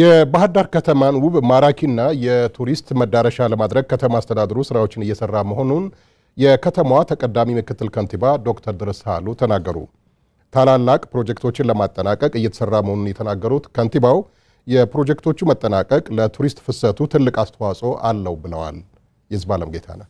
የባህር ዳር ከተማን ውብ ማራኪና የቱሪስት መዳረሻ ለማድረግ ከተማ አስተዳደሩ ስራዎችን እየሰራ መሆኑን የከተማዋ ተቀዳሚ ምክትል ከንቲባ ዶክተር ድረስ ተናገሩ። ታላላቅ ፕሮጀክቶችን ለማጠናቀቅ እየተሰራ መሆኑን የተናገሩት ከንቲባው የፕሮጀክቶቹ መጠናቀቅ ለቱሪስት ፍሰቱ ትልቅ አስተዋጽኦ አለው ብለዋል። የዝባለም ጌታ ነው።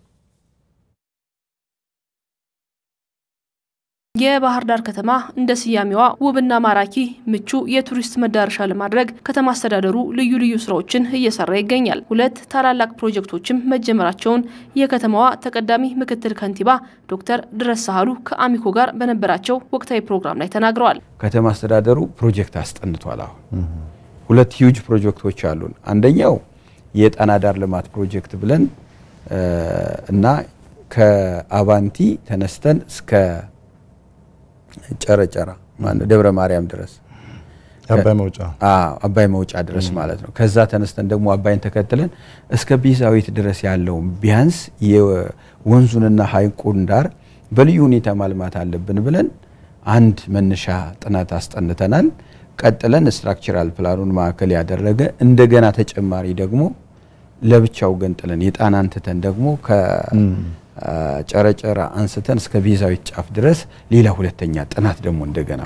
የባህር ዳር ከተማ እንደ ስያሜዋ ውብና ማራኪ ምቹ የቱሪስት መዳረሻ ለማድረግ ከተማ አስተዳደሩ ልዩ ልዩ ስራዎችን እየሰራ ይገኛል። ሁለት ታላላቅ ፕሮጀክቶችም መጀመራቸውን የከተማዋ ተቀዳሚ ምክትል ከንቲባ ዶክተር ድረስ ሳህሉ ከአሚኮ ጋር በነበራቸው ወቅታዊ ፕሮግራም ላይ ተናግረዋል። ከተማ አስተዳደሩ ፕሮጀክት አስጠንቷል። አሁን ሁለት ሂውጅ ፕሮጀክቶች አሉን። አንደኛው የጣና ዳር ልማት ፕሮጀክት ብለን እና ከአቫንቲ ተነስተን እስከ ጨረጨራ ደብረ ማርያም ድረስ አባይ መውጫ አባይ መውጫ ድረስ ማለት ነው። ከዛ ተነስተን ደግሞ አባይን ተከትለን እስከ ቢዛዊት ድረስ ያለውን ቢያንስ የወንዙንና ሀይቁን ዳር በልዩ ሁኔታ ማልማት አለብን ብለን አንድ መነሻ ጥናት አስጠንተናል። ቀጥለን ስትራክቸራል ፕላኑን ማዕከል ያደረገ እንደገና ተጨማሪ ደግሞ ለብቻው ገንጥለን የጣናን ትተን ደግሞ ጨረጨራ አንስተን እስከ ቤዛዊ ጫፍ ድረስ ሌላ ሁለተኛ ጥናት ደግሞ እንደገና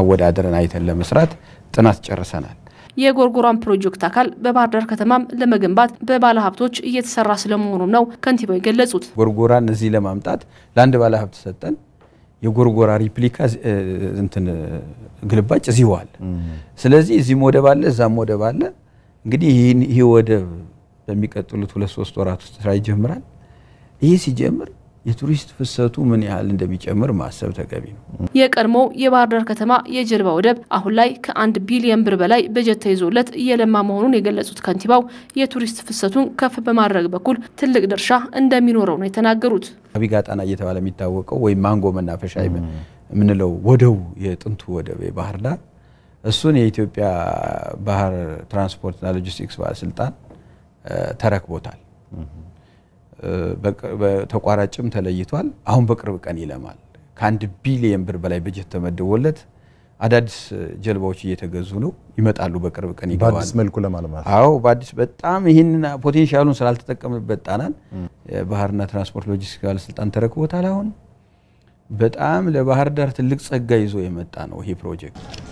አወዳደረን አይተን ለመስራት ጥናት ጨርሰናል። የጎርጎራን ፕሮጀክት አካል በባህር ዳር ከተማም ለመገንባት በባለ ሀብቶች እየተሰራ ስለመሆኑ ነው ከንቲባው የገለጹት። ጎርጎራን እዚህ ለማምጣት ለአንድ ባለ ሀብት ሰጠን። የጎርጎራ ሪፕሊካ እንትን ግልባጭ እዚህ ዋል። ስለዚህ እዚህም ወደብ አለ፣ እዛም ወደብ አለ። እንግዲህ ይህ ወደብ በሚቀጥሉት ሁለት ሶስት ወራት ውስጥ ስራ ይጀምራል። ይህ ሲጀምር የቱሪስት ፍሰቱ ምን ያህል እንደሚጨምር ማሰብ ተገቢ ነው። የቀድሞው የባህር ዳር ከተማ የጀልባ ወደብ አሁን ላይ ከአንድ ቢሊየን ብር በላይ በጀት ተይዞለት እየለማ መሆኑን የገለጹት ከንቲባው የቱሪስት ፍሰቱን ከፍ በማድረግ በኩል ትልቅ ድርሻ እንደሚኖረው ነው የተናገሩት። አቢጋ ጣና እየተባለ የሚታወቀው ወይም ማንጎ መናፈሻ የምንለው ወደቡ የጥንቱ ወደብ የባህር ዳር እሱን የኢትዮጵያ ባህር ትራንስፖርትና ሎጂስቲክስ ባለስልጣን ተረክቦታል። ተቋራጭም ተለይቷል። አሁን በቅርብ ቀን ይለማል። ከአንድ ቢሊየን ብር በላይ በጀት ተመድቦለት አዳዲስ ጀልባዎች እየተገዙ ነው። ይመጣሉ፣ በቅርብ ቀን ይገባሉ። በአዲስ መልኩ ለማልማት አዎ፣ በአዲስ በጣም ይህንን ፖቴንሻሉን ስላልተጠቀምበት ጣናን ባህርና ትራንስፖርት ሎጂስቲክ ባለስልጣን ተረክቦታል። አሁን በጣም ለባህር ዳር ትልቅ ጸጋ ይዞ የመጣ ነው ይሄ ፕሮጀክት።